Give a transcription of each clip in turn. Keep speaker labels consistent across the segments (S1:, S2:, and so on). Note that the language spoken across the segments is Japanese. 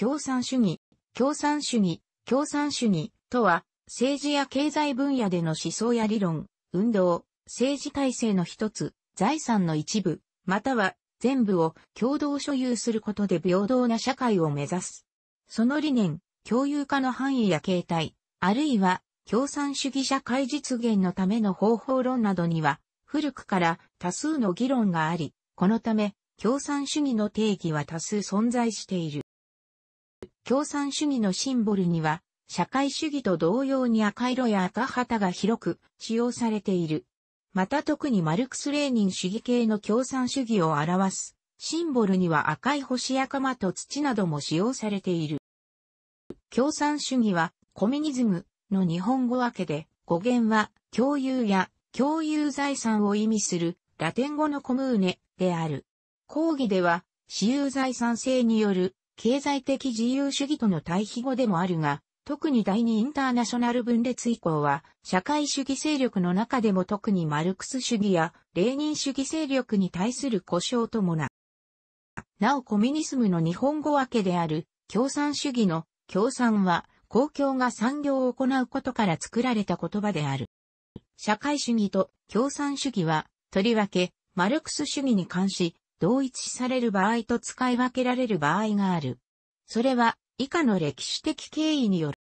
S1: 共産主義、共産主義、共産主義とは、政治や経済分野での思想や理論、運動、政治体制の一つ、財産の一部、または全部を共同所有することで平等な社会を目指す。その理念、共有化の範囲や形態、あるいは共産主義社会実現のための方法論などには、古くから多数の議論があり、このため共産主義の定義は多数存在している。共産主義のシンボルには、社会主義と同様に赤色や赤旗が広く使用されている。また特にマルクス・レーニン主義系の共産主義を表すシンボルには赤い星や鎌と土なども使用されている。共産主義はコミュニズムの日本語訳で語源は共有や共有財産を意味するラテン語のコムーネである。講義では私有財産制による経済的自由主義との対比語でもあるが、特に第二インターナショナル分裂以降は、社会主義勢力の中でも特にマルクス主義や、レーニン主義勢力に対する故障ともな。なおコミュニズムの日本語訳である、共産主義の、共産は、公共が産業を行うことから作られた言葉である。社会主義と共産主義は、とりわけ、マルクス主義に関し、同一視される場合と使い分けられる場合がある。それは以下の歴史的経緯による。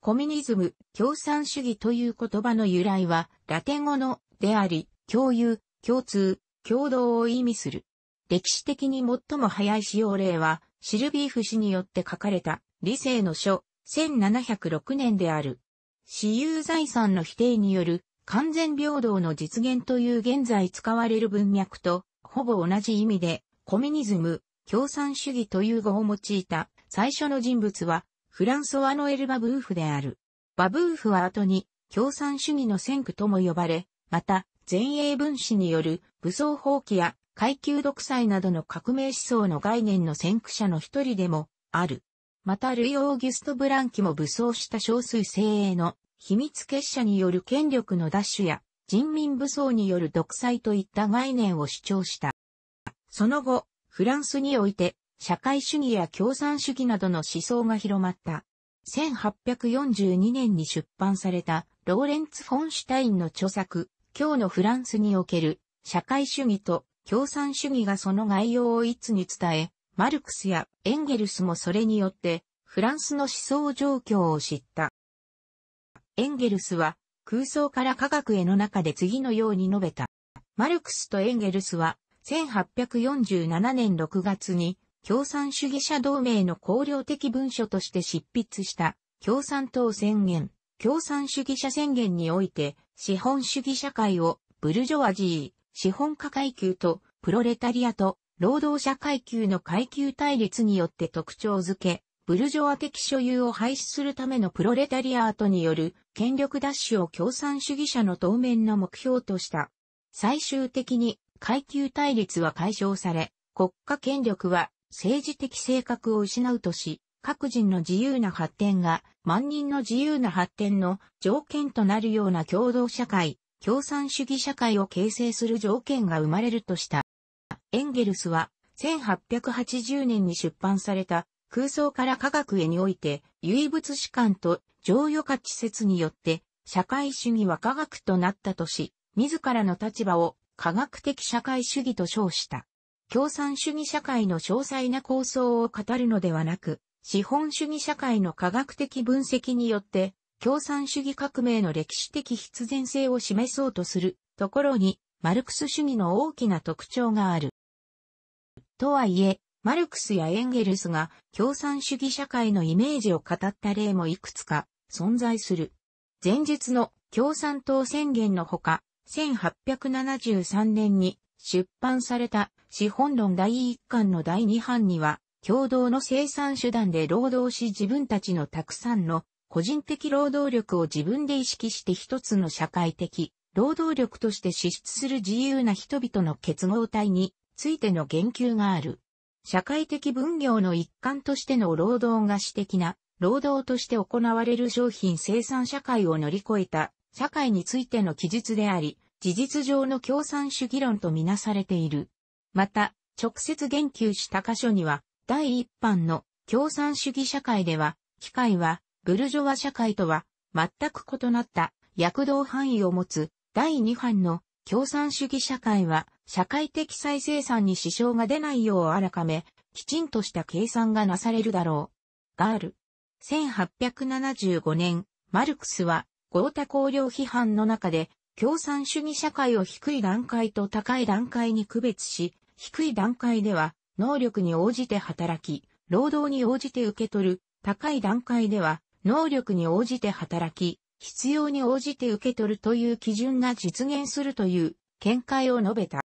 S1: コミュニズム、共産主義という言葉の由来は、ラテン語の、であり、共有、共通、共同を意味する。歴史的に最も早い使用例は、シルビーフ氏によって書かれた、理性の書、1706年である。私有財産の否定による、完全平等の実現という現在使われる文脈と、ほぼ同じ意味で、コミュニズム、共産主義という語を用いた最初の人物は、フランソワ・ノエル・バブーフである。バブーフは後に共産主義の先駆とも呼ばれ、また、前衛分子による武装放棄や階級独裁などの革命思想の概念の先駆者の一人でもある。また、ルイ・オーギュスト・ブランキも武装した少数精鋭の秘密結社による権力の奪取や人民武装による独裁といった概念を主張した。その後、フランスにおいて、社会主義や共産主義などの思想が広まった。1842年に出版された、ローレンツ・フォンシュタインの著作、今日のフランスにおける、社会主義と共産主義がその概要をいつに伝え、マルクスやエンゲルスもそれによって、フランスの思想状況を知った。エンゲルスは、空想から科学への中で次のように述べた。マルクスとエンゲルスは、1847年6月に、共産主義者同盟の公領的文書として執筆した、共産党宣言、共産主義者宣言において、資本主義社会を、ブルジョワジー、資本家階級と、プロレタリアと、労働者階級の階級対立によって特徴づけ、ブルジョア的所有を廃止するためのプロレタリアートによる権力奪取を共産主義者の当面の目標とした。最終的に階級対立は解消され、国家権力は政治的性格を失うとし、各人の自由な発展が万人の自由な発展の条件となるような共同社会、共産主義社会を形成する条件が生まれるとした。エンゲルスは1880年に出版された空想から科学へにおいて、唯物史観と常与価値説によって、社会主義は科学となったとし、自らの立場を科学的社会主義と称した。共産主義社会の詳細な構想を語るのではなく、資本主義社会の科学的分析によって、共産主義革命の歴史的必然性を示そうとするところに、マルクス主義の大きな特徴がある。とはいえ、マルクスやエンゲルスが共産主義社会のイメージを語った例もいくつか存在する。前述の共産党宣言のほか、1873年に出版された資本論第1巻の第2版には、共同の生産手段で労働し自分たちのたくさんの個人的労働力を自分で意識して一つの社会的労働力として支出する自由な人々の結合体についての言及がある。社会的分業の一環としての労働が私的な、労働として行われる商品生産社会を乗り越えた、社会についての記述であり、事実上の共産主義論とみなされている。また、直接言及した箇所には、第一版の共産主義社会では、機械は、ブルジョワ社会とは、全く異なった、躍動範囲を持つ、第二版の共産主義社会は、社会的再生産に支障が出ないようあらかめ、きちんとした計算がなされるだろう。ガール。1875年、マルクスは、豪太工領批判の中で、共産主義社会を低い段階と高い段階に区別し、低い段階では、能力に応じて働き、労働に応じて受け取る、高い段階では、能力に応じて働き、必要に応じて受け取るという基準が実現するという見解を述べた。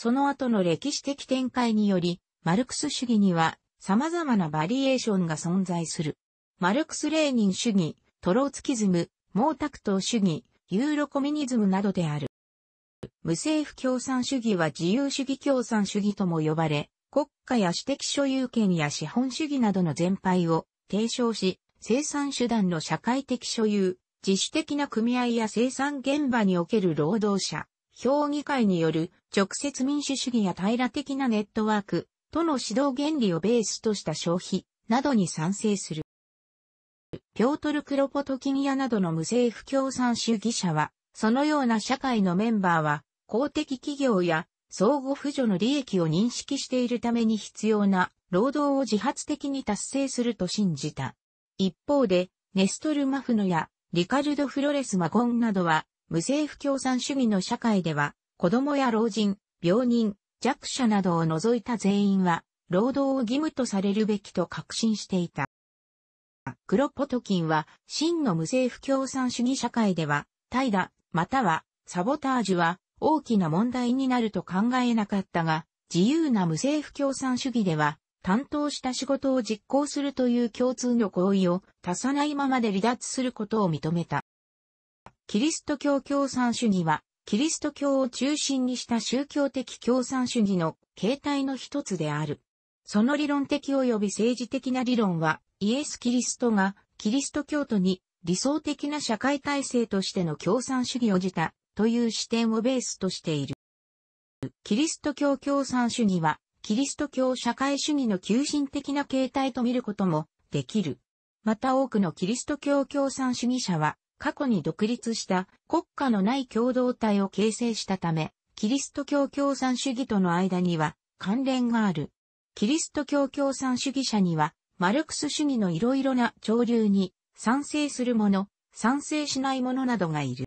S1: その後の歴史的展開により、マルクス主義には様々なバリエーションが存在する。マルクス・レーニン主義、トローツキズム、毛沢東主義、ユーロコミュニズムなどである。無政府共産主義は自由主義共産主義とも呼ばれ、国家や私的所有権や資本主義などの全廃を提唱し、生産手段の社会的所有、自主的な組合や生産現場における労働者、評議会による直接民主主義や平ら的なネットワーク、との指導原理をベースとした消費、などに賛成する。ピョートル・クロポトキンアなどの無政府共産主義者は、そのような社会のメンバーは、公的企業や相互扶助の利益を認識しているために必要な労働を自発的に達成すると信じた。一方で、ネストル・マフノやリカルド・フロレス・マゴンなどは、無政府共産主義の社会では、子供や老人、病人、弱者などを除いた全員は、労働を義務とされるべきと確信していた。クロポトキンは、真の無政府共産主義社会では、怠惰、または、サボタージュは、大きな問題になると考えなかったが、自由な無政府共産主義では、担当した仕事を実行するという共通の行為を足さないままで離脱することを認めた。キリスト教共産主義はキリスト教を中心にした宗教的共産主義の形態の一つである。その理論的及び政治的な理論は、イエス・キリストがキリスト教徒に理想的な社会体制としての共産主義をじた、という視点をベースとしている。キリスト教共産主義は、キリスト教社会主義の急進的な形態と見ることもできる。また多くのキリスト教共産主義者は、過去に独立した国家のない共同体を形成したため、キリスト教共産主義との間には関連がある。キリスト教共産主義者には、マルクス主義のいろいろな潮流に賛成する者、賛成しない者などがいる。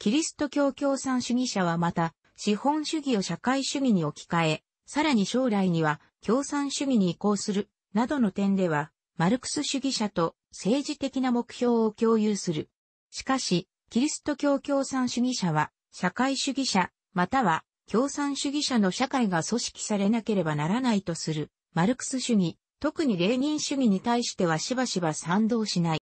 S1: キリスト教共産主義者はまた、資本主義を社会主義に置き換え、さらに将来には共産主義に移行する、などの点では、マルクス主義者と政治的な目標を共有する。しかし、キリスト教共産主義者は、社会主義者、または共産主義者の社会が組織されなければならないとする、マルクス主義、特にレーニン主義に対してはしばしば賛同しない。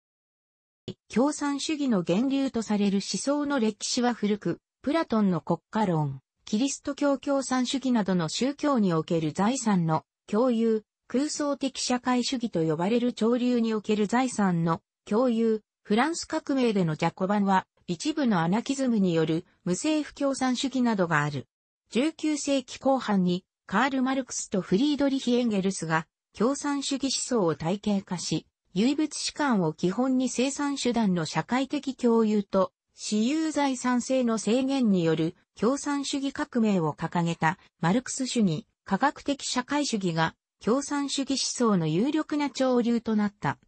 S1: 共産主義の源流とされる思想の歴史は古く、プラトンの国家論、キリスト教共産主義などの宗教における財産の共有、空想的社会主義と呼ばれる潮流における財産の共有、フランス革命でのジャコバンは、一部のアナキズムによる無政府共産主義などがある。19世紀後半に、カール・マルクスとフリードリヒ・エンゲルスが、共産主義思想を体系化し、唯物史観を基本に生産手段の社会的共有と、私有財産性の制限による共産主義革命を掲げたマルクス主義、科学的社会主義が共産主義思想の有力な潮流となった。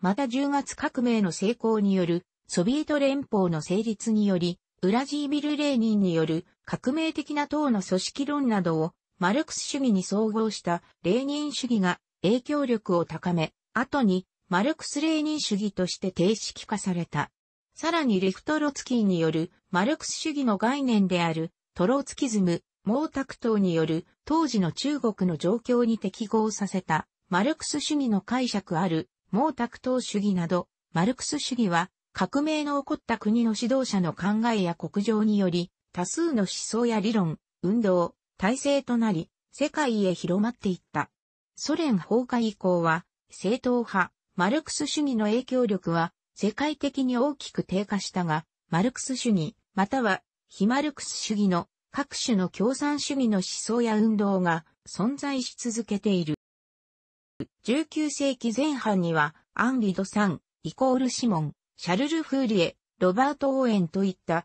S1: また10月革命の成功によるソビエト連邦の成立により、ウラジービル・レーニンによる革命的な党の組織論などをマルクス主義に総合したレーニン主義が影響力を高め、後にマルクス・レーニン主義として定式化された。さらにレフトロツキーによるマルクス主義の概念であるトロツキズム毛沢東による当時の中国の状況に適合させたマルクス主義の解釈ある毛沢東主義など、マルクス主義は革命の起こった国の指導者の考えや国情により多数の思想や理論、運動、体制となり世界へ広まっていった。ソ連崩壊以降は正統派、マルクス主義の影響力は世界的に大きく低下したが、マルクス主義、または非マルクス主義の各種の共産主義の思想や運動が存在し続けている。19世紀前半には、アンリドサン、イコールシモン、シャルル・フーリエ、ロバート・オーエンといった思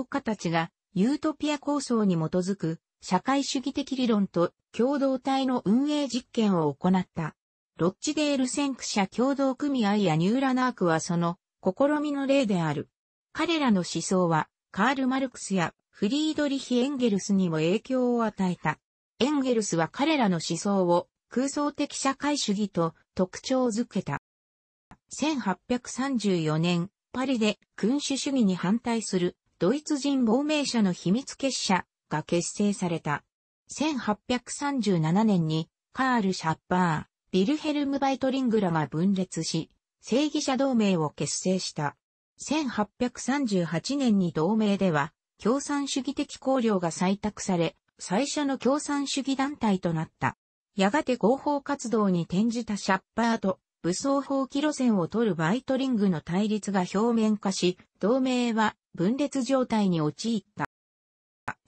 S1: 想家たちが、ユートピア構想に基づく社会主義的理論と共同体の運営実験を行った。ロッチデール先駆者共同組合やニューラナークはその試みの例である。彼らの思想は、カール・マルクスやフリードリヒ・エンゲルスにも影響を与えた。エンゲルスは彼らの思想を空想的社会主義と特徴づけた。1834年、パリで君主主義に反対するドイツ人亡命者の秘密結社が結成された。1837年にカール・シャッパー、ビルヘルム・バイトリングらが分裂し、正義者同盟を結成した。1838年に同盟では、共産主義的綱領が採択され、最初の共産主義団体となった。やがて合法活動に転じたシャッパーと武装放棄路線を取るバイトリングの対立が表面化し、同盟は分裂状態に陥った。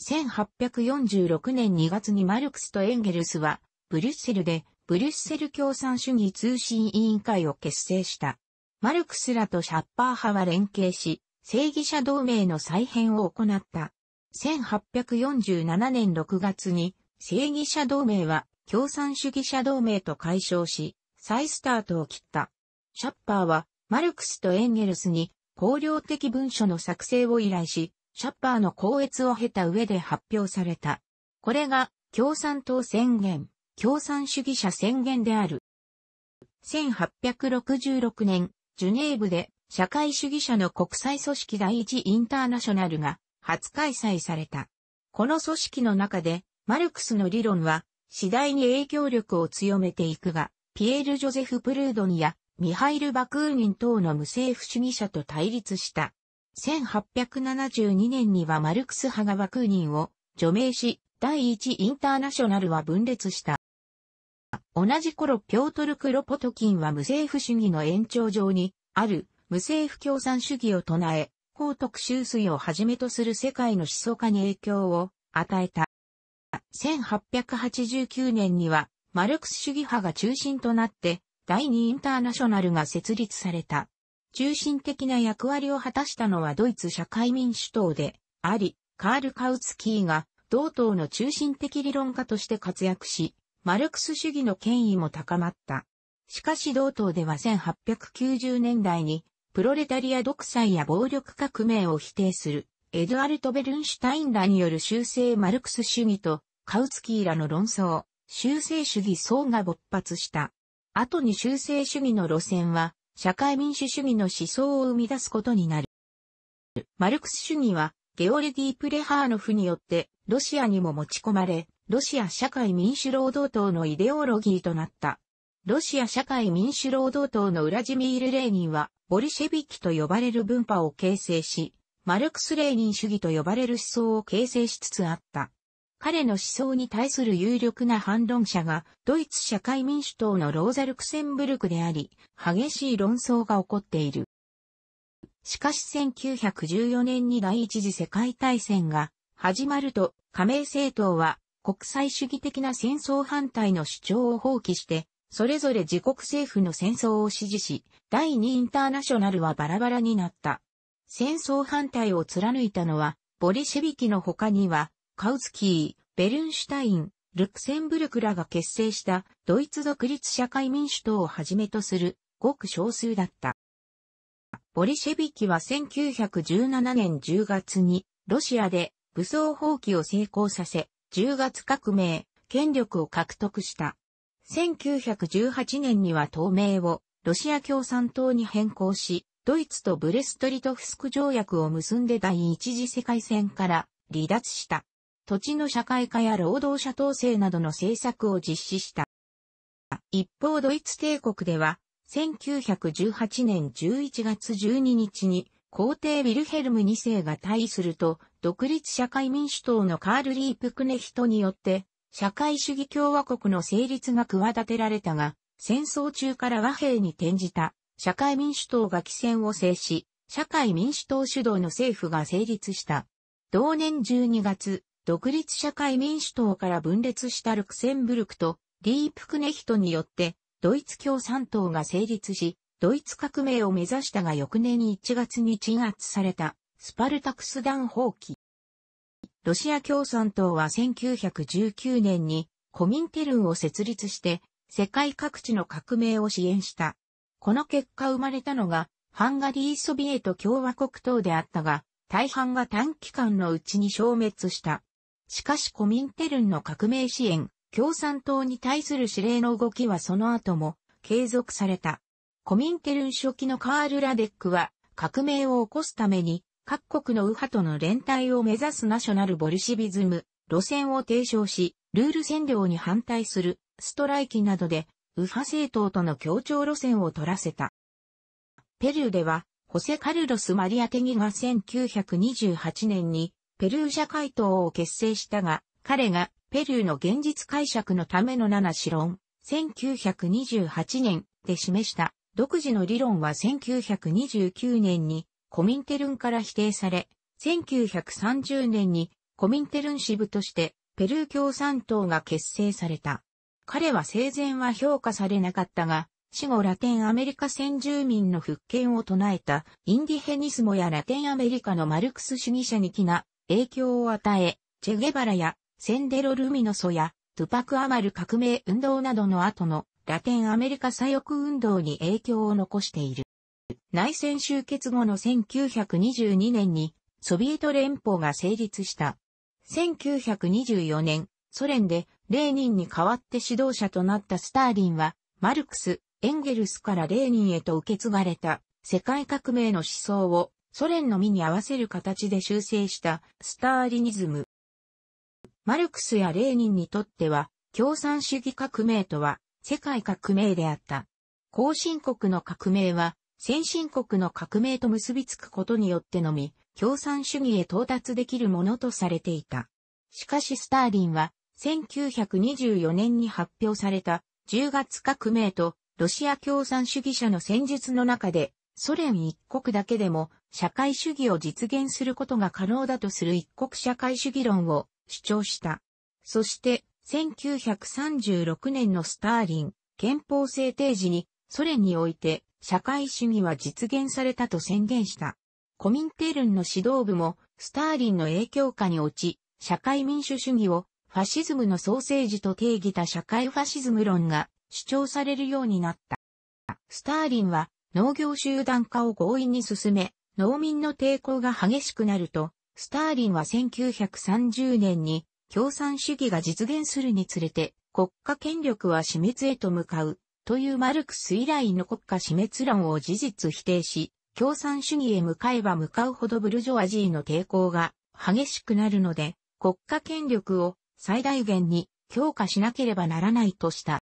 S1: 1846年2月にマルクスとエンゲルスは、ブリュッセルで、ブリュッセル共産主義通信委員会を結成した。マルクスらとシャッパー派は連携し、正義者同盟の再編を行った。1847年6月に、正義者同盟は共産主義者同盟と解消し、再スタートを切った。シャッパーは、マルクスとエンゲルスに、公領的文書の作成を依頼し、シャッパーの公閲を経た上で発表された。これが、共産党宣言、共産主義者宣言である。1866年、ジュネーブで社会主義者の国際組織第一インターナショナルが初開催された。この組織の中で、マルクスの理論は次第に影響力を強めていくが、ピエール・ジョゼフ・プルードンやミハイル・バクーニン等の無政府主義者と対立した。1872年にはマルクス派がバクーニンを除名し、第一インターナショナルは分裂した。同じ頃ピョートル・クロポトキンは無政府主義の延長上にある無政府共産主義を唱え、高徳修水をはじめとする世界の思想家に影響を与えた。1889年には、マルクス主義派が中心となって、第二インターナショナルが設立された。中心的な役割を果たしたのはドイツ社会民主党であり、カール・カウツキーが同党の中心的理論家として活躍し、マルクス主義の権威も高まった。しかし同党では1890年代にプロレタリア独裁や暴力革命を否定する、エドアルト・ベルンシュタインらによる修正マルクス主義と、カウツキーらの論争、修正主義層が勃発した。後に修正主義の路線は、社会民主主義の思想を生み出すことになる。マルクス主義は、ゲオルディ・プレハーノフによって、ロシアにも持ち込まれ、ロシア社会民主労働党のイデオロギーとなった。ロシア社会民主労働党のウラジミール・レーニンは、ボルシェビキと呼ばれる文化を形成し、マルクス・レーニン主義と呼ばれる思想を形成しつつあった。彼の思想に対する有力な反論者が、ドイツ社会民主党のローザ・ルクセンブルクであり、激しい論争が起こっている。しかし1914年に第一次世界大戦が始まると、加盟政党は国際主義的な戦争反対の主張を放棄して、それぞれ自国政府の戦争を支持し、第2インターナショナルはバラバラになった。戦争反対を貫いたのは、ボリシェビキの他には、カウツキー、ベルンシュタイン、ルクセンブルクらが結成したドイツ独立社会民主党をはじめとするごく少数だった。ボリシェビキは1917年10月にロシアで武装放棄を成功させ、10月革命、権力を獲得した。1918年には党名をロシア共産党に変更し、ドイツとブレストリトフスク条約を結んで第一次世界戦から離脱した。土地の社会化や労働者統制などの政策を実施した。一方ドイツ帝国では、1918年11月12日に皇帝ウィルヘルム2世が退位すると、独立社会民主党のカール・リープクネヒトによって社会主義共和国の成立が企てられたが、戦争中から和平に転じた社会民主党が起戦を制し、社会民主党主導の政府が成立した。同年12月、独立社会民主党から分裂したルクセンブルクとリープクネヒトによって、ドイツ共産党が成立し、ドイツ革命を目指したが翌年1月に鎮圧された、スパルタクス団放棄。ロシア共産党は1919年にコミンテルンを設立して世界各地の革命を支援した。この結果生まれたのがハンガリーソビエト共和国党であったが、大半が短期間のうちに消滅した。しかしコミンテルンの革命支援、共産党に対する指令の動きはその後も継続された。コミンテルン初期のカール・ラデックは革命を起こすために各国の右派との連帯を目指すナショナルボルシビズム、路線を提唱し、ルール占領に反対する、ストライキなどで、右派政党との協調路線を取らせた。ペルーでは、ホセ・カルロス・マリアテギが1928年に、ペルー社会党を結成したが、彼がペルーの現実解釈のための7指論、1928年で示した独自の理論は1929年にコミンテルンから否定され、1930年にコミンテルン支部としてペルー共産党が結成された。彼は生前は評価されなかったが、死後ラテンアメリカ先住民の復権を唱えたインディヘニスモやラテンアメリカのマルクス主義者に気な影響を与え、チェゲバラやセンデロ・ルミノソやトゥパク・アマル革命運動などの後のラテンアメリカ左翼運動に影響を残している。内戦終結後の1922年にソビエト連邦が成立した。1924年、ソ連でレーニンに代わって指導者となったスターリンは、マルクス、エンゲルスからレーニンへと受け継がれた世界革命の思想をソ連の身に合わせる形で修正したスターリニズム。マルクスやレーニンにとっては共産主義革命とは世界革命であった。後進国の革命は先進国の革命と結びつくことによってのみ、共産主義へ到達できるものとされていた。しかしスターリンは、1924年に発表された10月革命とロシア共産主義者の戦術の中で、ソ連一国だけでも社会主義を実現することが可能だとする一国社会主義論を主張した。そして、1936年のスターリン、憲法制定時にソ連において社会主義は実現されたと宣言した。コミンテルンの指導部もスターリンの影響下に落ち、社会民主主義をファシズムの創生時と定義た社会ファシズム論が主張されるようになった。スターリンは農業集団化を強引に進め、農民の抵抗が激しくなると、スターリンは1930年に共産主義が実現するにつれて国家権力は死滅へと向かうというマルクス以来の国家死滅論を事実否定し、共産主義へ向かえば向かうほどブルジョアジーの抵抗が激しくなるので、国家権力を最大限に強化しなければならないとした。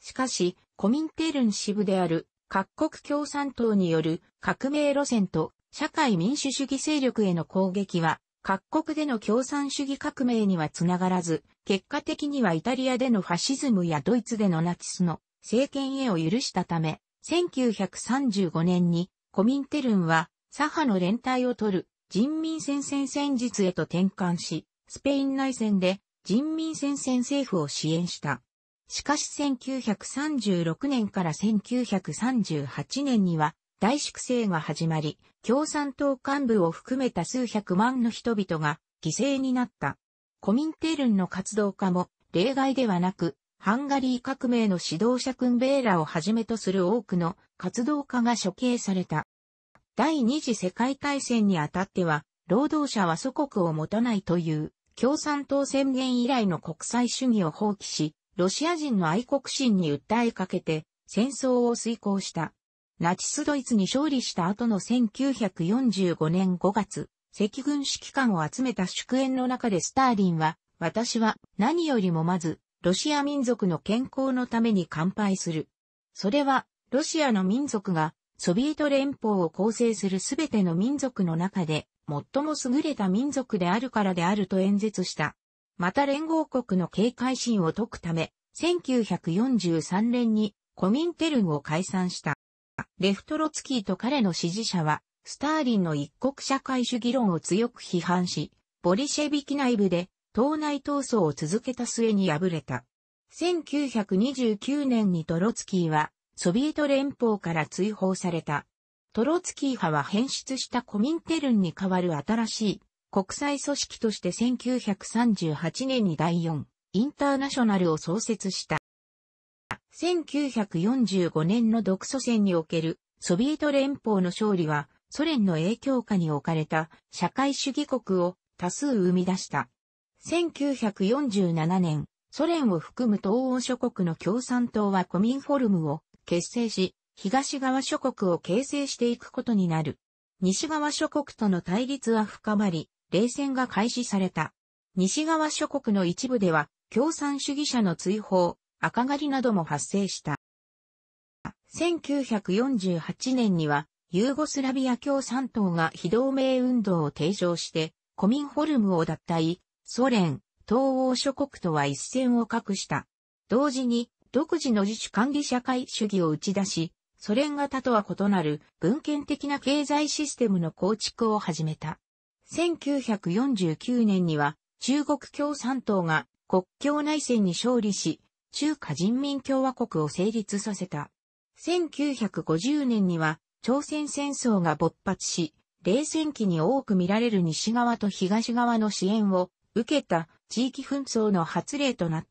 S1: しかし、コミンテルン支部である各国共産党による革命路線と社会民主主義勢力への攻撃は各国での共産主義革命にはつながらず、結果的にはイタリアでのファシズムやドイツでのナチスの政権へを許したため、1935年にコミンテルンは左派の連帯を取る人民戦線戦術へと転換し、スペイン内戦で人民戦線政府を支援した。しかし1936年から1938年には大粛清が始まり、共産党幹部を含めた数百万の人々が犠牲になった。コミンテルンの活動家も例外ではなく、ハンガリー革命の指導者クンベーラをはじめとする多くの活動家が処刑された。第二次世界大戦にあたっては、労働者は祖国を持たないという共産党宣言以来の国際主義を放棄し、ロシア人の愛国心に訴えかけて戦争を遂行した。ナチスドイツに勝利した後の1945年5月、赤軍指揮官を集めた祝宴の中でスターリンは、私は何よりもまず、ロシア民族の健康のために乾杯する。それは、ロシアの民族が、ソビエト連邦を構成するすべての民族の中で、最も優れた民族であるからであると演説した。また連合国の警戒心を解くため、1943年にコミンテルンを解散した。レフトロツキーと彼の支持者は、スターリンの一国社会主義論を強く批判し、ボリシェビキ内部で党内闘争を続けた末に敗れた。1929年にトロツキーはソビエト連邦から追放された。トロツキー派は変質したコミンテルンに代わる新しい国際組織として1938年に第4インターナショナルを創設した。1945年の独ソ戦におけるソビエト連邦の勝利はソ連の影響下に置かれた社会主義国を多数生み出した。1947年、ソ連を含む東欧諸国の共産党はコミンフォルムを結成し、東側諸国を形成していくことになる。西側諸国との対立は深まり、冷戦が開始された。西側諸国の一部では、共産主義者の追放、赤狩りなども発生した。1948年には、ユーゴスラビア共産党が非同盟運動を提唱して、コミンホルムを脱退、ソ連、東欧諸国とは一線を画した。同時に、独自の自主管理社会主義を打ち出し、ソ連型とは異なる文献的な経済システムの構築を始めた。1949年には中国共産党が国境内戦に勝利し、中華人民共和国を成立させた。1950年には朝鮮戦争が勃発し、冷戦期に多く見られる西側と東側の支援を受けた地域紛争の発令となっ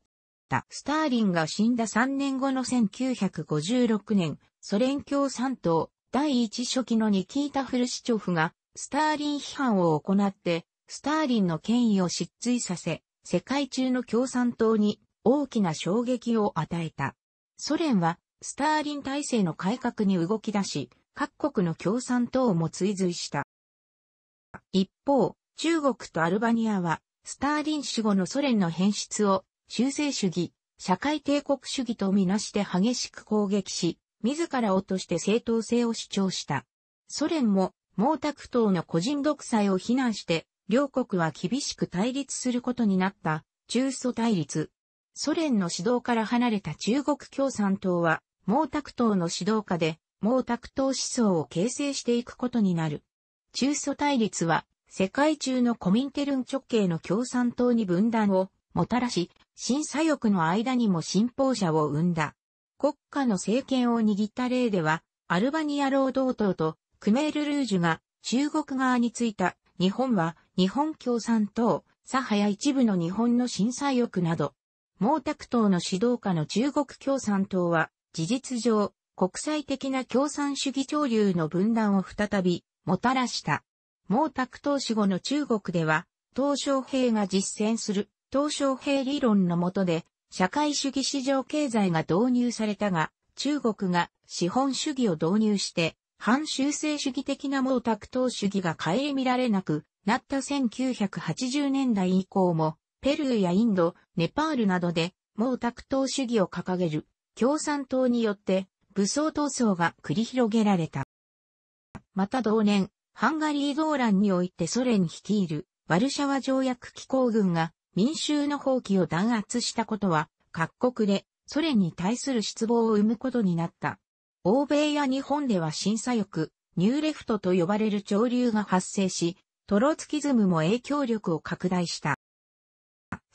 S1: た。スターリンが死んだ3年後の1956年、ソ連共産党第一書記のニキータ・フルシチョフがスターリン批判を行って、スターリンの権威を失墜させ、世界中の共産党に大きな衝撃を与えた。ソ連は、スターリン体制の改革に動き出し、各国の共産党も追随した。一方、中国とアルバニアは、スターリン死後のソ連の変質を、修正主義、社会帝国主義とみなして激しく攻撃し、自ら落として正当性を主張した。ソ連も毛沢東の個人独裁を非難して、両国は厳しく対立することになった、中ソ対立、ソ連の指導から離れた中国共産党は、毛沢東の指導下で、毛沢東思想を形成していくことになる。中ソ対立は、世界中のコミンテルン直系の共産党に分断をもたらし、新左翼の間にも信奉者を生んだ。国家の政権を握った例では、アルバニア労働党とクメール・ルージュが中国側についた日本は日本共産党、左派や一部の日本の震災翼など、毛沢東の指導下の中国共産党は、事実上、国際的な共産主義潮流の分断を再び、もたらした。毛沢東死後の中国では、東小平が実践する、東小平理論の下で、社会主義市場経済が導入されたが、中国が資本主義を導入して、反修正主義的な毛沢東主義が顧みられなくなった1980年代以降も、ペルーやインド、ネパールなどで、毛沢東主義を掲げる共産党によって武装闘争が繰り広げられた。また同年、ハンガリー動乱においてソ連率いるワルシャワ条約機構軍が民衆の放棄を弾圧したことは各国でソ連に対する失望を生むことになった。欧米や日本では審査欲、ニューレフトと呼ばれる潮流が発生し、トロツキズムも影響力を拡大した。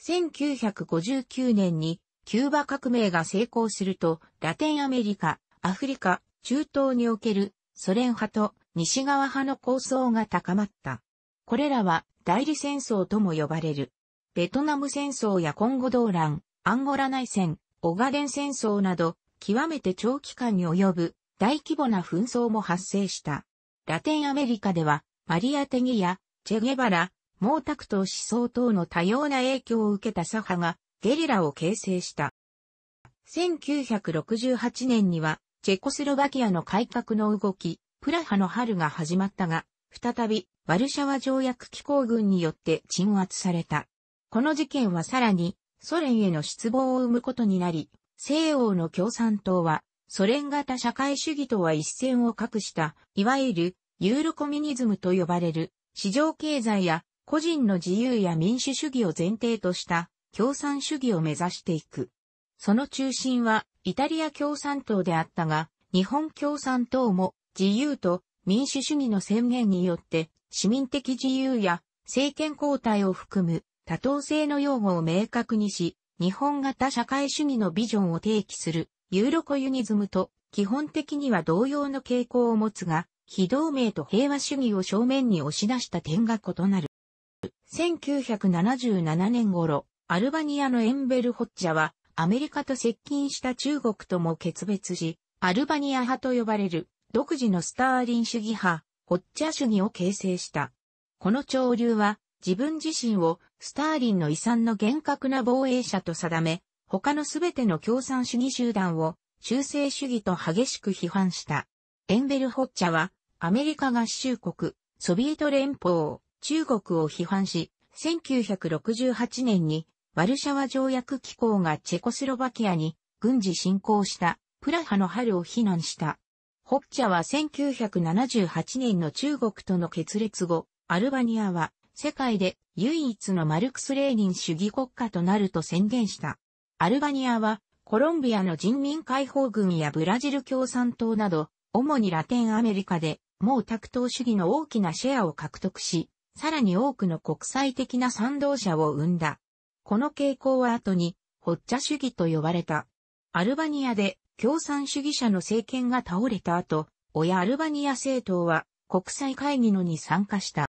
S1: 1959年にキューバ革命が成功すると、ラテンアメリカ、アフリカ、中東におけるソ連派と西側派の構想が高まった。これらは代理戦争とも呼ばれる。ベトナム戦争やコンゴ動乱、アンゴラ内戦、オガデン戦争など、極めて長期間に及ぶ大規模な紛争も発生した。ラテンアメリカでは、マリア・テギや、チェゲバラ、毛沢東思想等の多様な影響を受けた左派がゲリラを形成した。1968年には、チェコスロバキアの改革の動き、プラハの春が始まったが、再び、ワルシャワ条約機構軍によって鎮圧された。この事件はさらに、ソ連への失望を生むことになり、西欧の共産党は、ソ連型社会主義とは一線を画した、いわゆる、ユーロコミュニズムと呼ばれる、市場経済や個人の自由や民主主義を前提とした共産主義を目指していく。その中心はイタリア共産党であったが、日本共産党も自由と民主主義の宣言によって市民的自由や政権交代を含む多党性の擁護を明確にし、日本型社会主義のビジョンを提起するユーロコユニズムと基本的には同様の傾向を持つが、非同盟と平和主義を正面に押し出した点が異なる。1977年頃、アルバニアのエンベルホッチャは、アメリカと接近した中国とも決別し、アルバニア派と呼ばれる、独自のスターリン主義派、ホッチャ主義を形成した。この潮流は、自分自身をスターリンの遺産の厳格な防衛者と定め、他のすべての共産主義集団を中世主義と激しく批判した。エンベルホッチャは、アメリカ合衆国、ソビエト連邦、中国を批判し、1968年にワルシャワ条約機構がチェコスロバキアに軍事侵攻したプラハの春を非難した。ホッチャは1978年の中国との決裂後、アルバニアは世界で唯一のマルクス・レーニン主義国家となると宣言した。アルバニアはコロンビアの人民解放軍やブラジル共産党など、主にラテンアメリカで、毛沢東主義の大きなシェアを獲得し、さらに多くの国際的な賛同者を生んだ。この傾向は後に、ホッチャ主義と呼ばれた。アルバニアで共産主義者の政権が倒れた後、親アルバニア政党は国際会議のに参加した。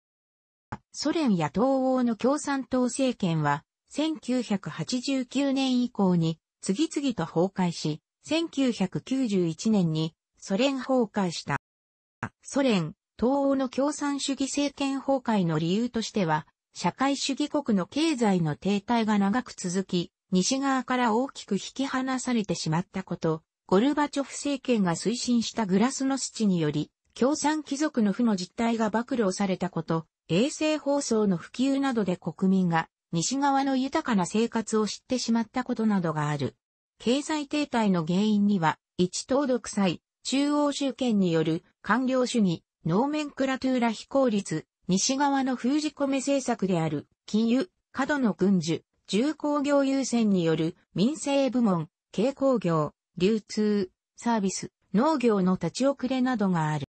S1: ソ連や東欧の共産党政権は、1989年以降に次々と崩壊し、1991年にソ連崩壊した。ソ連、東欧の共産主義政権崩壊の理由としては、社会主義国の経済の停滞が長く続き、西側から大きく引き離されてしまったこと、ゴルバチョフ政権が推進したグラスノスチにより、共産貴族の負の実態が暴露されたこと、衛星放送の普及などで国民が西側の豊かな生活を知ってしまったことなどがある。経済停滞の原因には、一党独裁、中央集権による官僚主義、農面クラトゥーラ非効率、西側の封じ込め政策である、金融、過度の軍需、重工業優先による民生部門、軽工業、流通、サービス、農業の立ち遅れなどがある。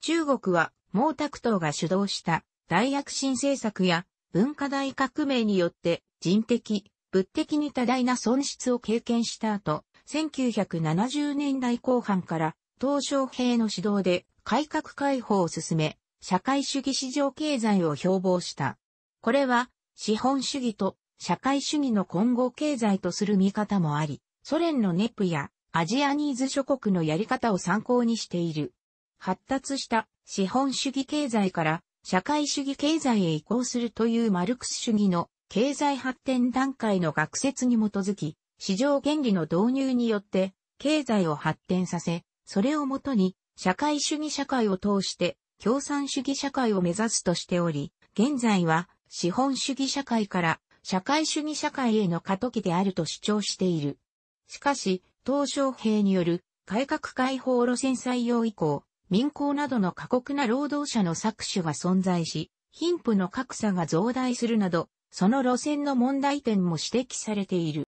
S1: 中国は毛沢東が主導した大躍進政策や文化大革命によって人的、物的に多大な損失を経験した後、1970年代後半から、東小平の指導で改革開放を進め、社会主義市場経済を標榜した。これは、資本主義と社会主義の混合経済とする見方もあり、ソ連のネプやアジアニーズ諸国のやり方を参考にしている。発達した資本主義経済から社会主義経済へ移行するというマルクス主義の経済発展段階の学説に基づき、市場原理の導入によって経済を発展させ、それをもとに社会主義社会を通して共産主義社会を目指すとしており、現在は資本主義社会から社会主義社会への過渡期であると主張している。しかし、鄧小平による改革開放路線採用以降、民工などの過酷な労働者の搾取が存在し、貧富の格差が増大するなど、その路線の問題点も指摘されている。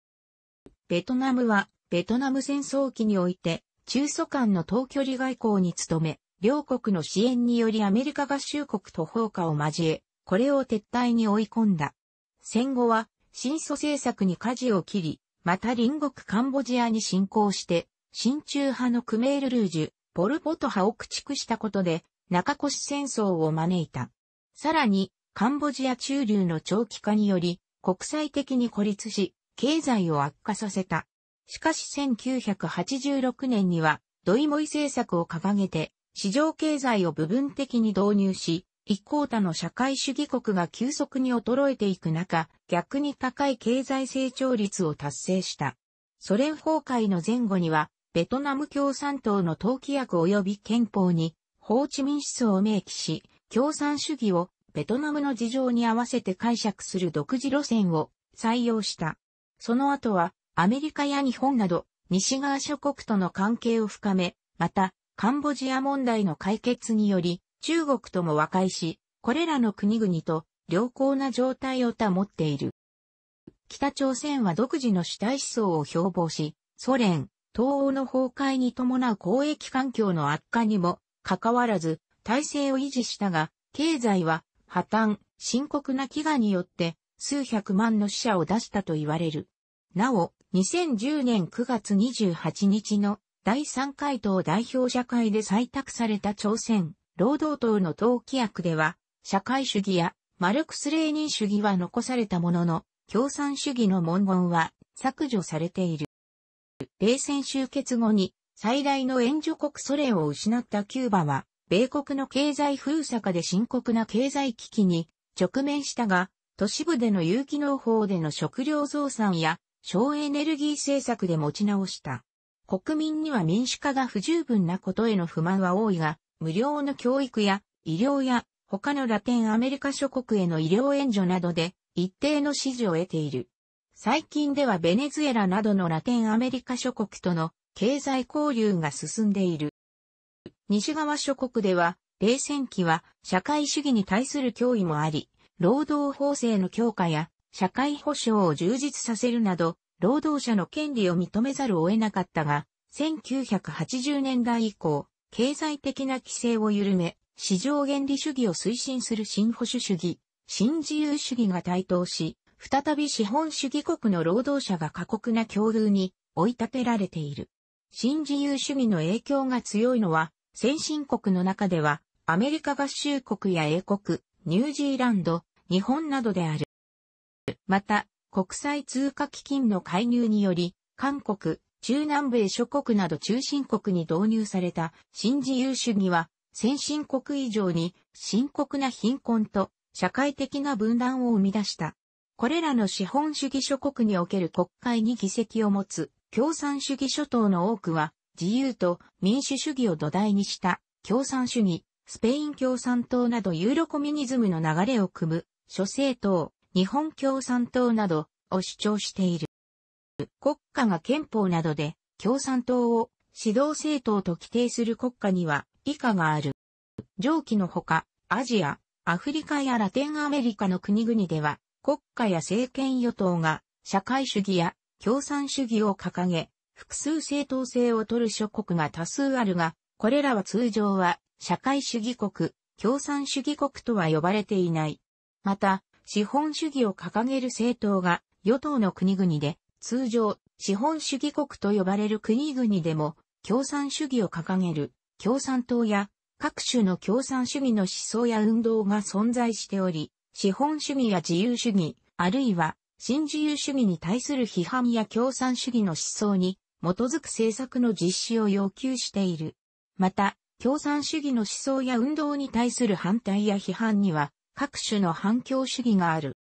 S1: ベトナムは、ベトナム戦争期において、中祖間の等距離外交に努め、両国の支援によりアメリカ合衆国と放火を交え、これを撤退に追い込んだ。戦後は、新ソ政策に舵を切り、また隣国カンボジアに侵攻して、親中派のクメールルージュ、ポルポト派を駆逐したことで、中越戦争を招いた。さらに、カンボジア中流の長期化により、国際的に孤立し、経済を悪化させた。しかし1986年には、ドイモイ政策を掲げて、市場経済を部分的に導入し、一向他の社会主義国が急速に衰えていく中、逆に高い経済成長率を達成した。ソ連崩壊の前後には、ベトナム共産党の党規約及び憲法に、法治民主ンを明記し、共産主義をベトナムの事情に合わせて解釈する独自路線を採用した。その後はアメリカや日本など、西側諸国との関係を深め、また、カンボジア問題の解決により、中国とも和解し、これらの国々と良好な状態を保っている。北朝鮮は独自の主体思想を標榜し、ソ連、東欧の崩壊に伴う交易環境の悪化にも、かかわらず、体制を維持したが、経済は破綻、深刻な飢餓によって、数百万の死者を出したと言われる。なお、2010年9月28日の第3回党代表者会で採択された朝鮮労働党の党規約では、社会主義やマルクス・レーニン主義は残されたものの、共産主義の文言は削除されている。冷戦終結後に最大の援助国ソ連を失ったキューバは、米国の経済封鎖下で深刻な経済危機に直面したが、都市部での有機農法での食料増産や省エネルギー政策で持ち直した。国民には民主化が不十分なことへの不満は多いが、無料の教育や医療や他のラテンアメリカ諸国への医療援助などで一定の支持を得ている。最近ではベネズエラなどのラテンアメリカ諸国との経済交流が進んでいる。西側諸国では、冷戦期は社会主義に対する脅威もあり、労働法制の強化や社会保障を充実させるなど、労働者の権利を認めざるを得なかったが、1980年代以降、経済的な規制を緩め、市場原理主義を推進する新保守主義、新自由主義が台頭し、再び資本主義国の労働者が過酷な境遇に追い立てられている。新自由主義の影響が強いのは、先進国の中では、アメリカ合衆国や英国、ニュージーランド、日本などである。また、国際通貨基金の介入により、韓国、中南米諸国など中心国に導入された新自由主義は、先進国以上に深刻な貧困と社会的な分断を生み出した。これらの資本主義諸国における国会に議席を持つ共産主義諸島の多くは自由と民主主義を土台にした共産主義、スペイン共産党などユーロコミュニズムの流れを組む諸政党、日本共産党などを主張している。国家が憲法などで共産党を指導政党と規定する国家には以下がある。上記のほか、アジア、アフリカやラテンアメリカの国々では、国家や政権与党が社会主義や共産主義を掲げ、複数正当性を取る諸国が多数あるが、これらは通常は社会主義国、共産主義国とは呼ばれていない。また、資本主義を掲げる政党が与党の国々で、通常、資本主義国と呼ばれる国々でも、共産主義を掲げる共産党や各種の共産主義の思想や運動が存在しており、資本主義や自由主義、あるいは新自由主義に対する批判や共産主義の思想に基づく政策の実施を要求している。また、共産主義の思想や運動に対する反対や批判には、各種の反共主義がある。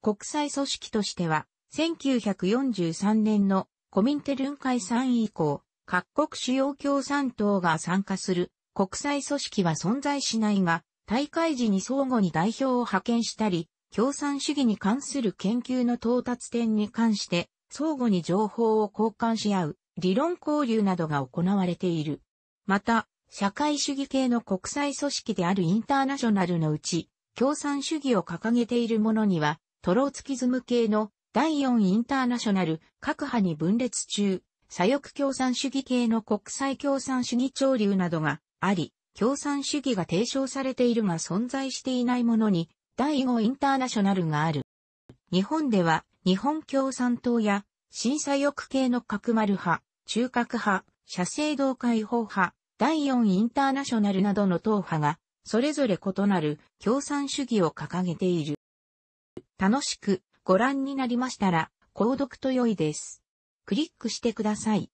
S1: 国際組織としては、1943年のコミンテルン解散以降、各国主要共産党が参加する国際組織は存在しないが、大会時に相互に代表を派遣したり、共産主義に関する研究の到達点に関して、相互に情報を交換し合う、理論交流などが行われている。また、社会主義系の国際組織であるインターナショナルのうち、共産主義を掲げている者には、トローツキズム系の第4インターナショナル各派に分裂中、左翼共産主義系の国際共産主義潮流などがあり、共産主義が提唱されているが存在していないものに、第5インターナショナルがある。日本では、日本共産党や、新左翼系の角丸派、中核派、社政道解放派、第4インターナショナルなどの党派がそれぞれ異なる共産主義を掲げている。楽しくご覧になりましたら、購読と良いです。クリックしてください。